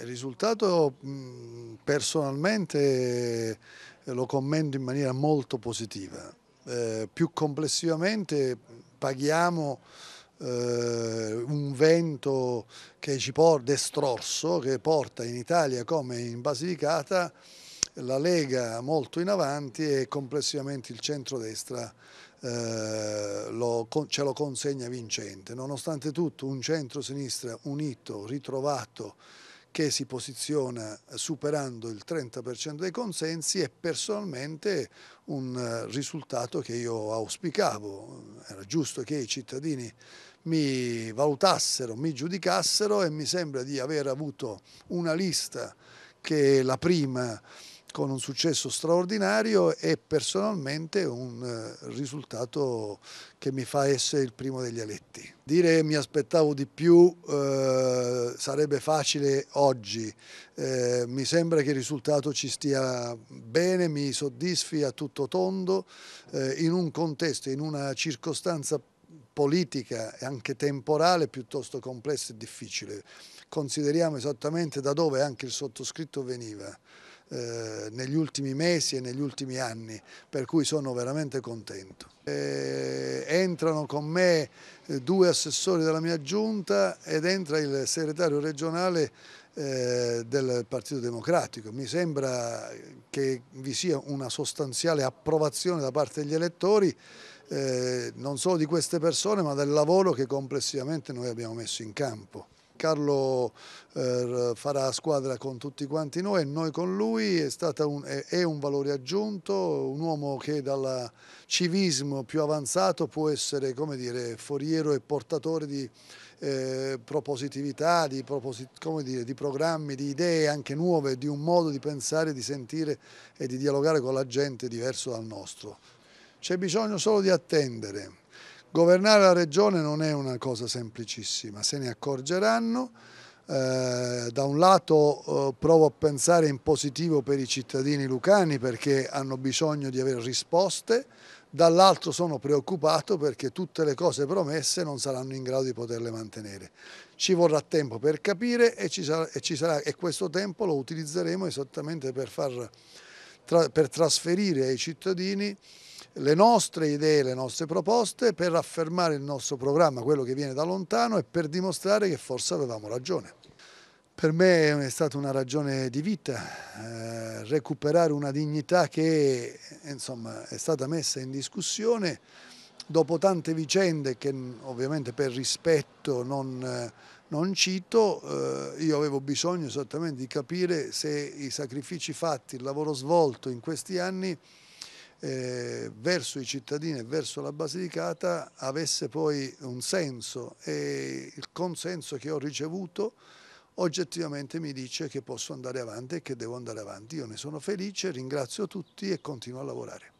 Il risultato personalmente eh, lo commento in maniera molto positiva. Eh, più complessivamente paghiamo eh, un vento che ci porta destrorso, che porta in Italia come in Basilicata la Lega molto in avanti e complessivamente il centrodestra eh, lo, ce lo consegna vincente. Nonostante tutto un centro-sinistra unito, ritrovato, che si posiziona superando il 30% dei consensi è personalmente un eh, risultato che io auspicavo. Era giusto che i cittadini mi valutassero, mi giudicassero e mi sembra di aver avuto una lista che è la prima con un successo straordinario e personalmente un eh, risultato che mi fa essere il primo degli eletti. Dire mi aspettavo di più eh, sarebbe facile oggi, eh, mi sembra che il risultato ci stia bene, mi soddisfi a tutto tondo eh, in un contesto, in una circostanza politica e anche temporale piuttosto complessa e difficile. Consideriamo esattamente da dove anche il sottoscritto veniva. Eh, negli ultimi mesi e negli ultimi anni, per cui sono veramente contento. Eh, entrano con me eh, due assessori della mia giunta ed entra il segretario regionale eh, del Partito Democratico. Mi sembra che vi sia una sostanziale approvazione da parte degli elettori non solo di queste persone ma del lavoro che complessivamente noi abbiamo messo in campo. Carlo eh, farà squadra con tutti quanti noi e noi con lui, è, un, è, è un valore aggiunto, un uomo che dal civismo più avanzato può essere come dire, foriero e portatore di eh, propositività, di, proposit dire, di, programmi, di idee anche nuove, di un modo di pensare, di sentire e di dialogare con la gente diverso dal nostro. C'è bisogno solo di attendere. Governare la regione non è una cosa semplicissima, se ne accorgeranno. Eh, da un lato eh, provo a pensare in positivo per i cittadini lucani perché hanno bisogno di avere risposte, dall'altro sono preoccupato perché tutte le cose promesse non saranno in grado di poterle mantenere. Ci vorrà tempo per capire e, sarà, e, sarà, e questo tempo lo utilizzeremo esattamente per, far, tra, per trasferire ai cittadini le nostre idee, le nostre proposte per affermare il nostro programma, quello che viene da lontano e per dimostrare che forse avevamo ragione. Per me è stata una ragione di vita, eh, recuperare una dignità che insomma, è stata messa in discussione dopo tante vicende che ovviamente per rispetto non, non cito, eh, io avevo bisogno esattamente di capire se i sacrifici fatti, il lavoro svolto in questi anni eh, verso i cittadini e verso la Basilicata avesse poi un senso e il consenso che ho ricevuto oggettivamente mi dice che posso andare avanti e che devo andare avanti. Io ne sono felice, ringrazio tutti e continuo a lavorare.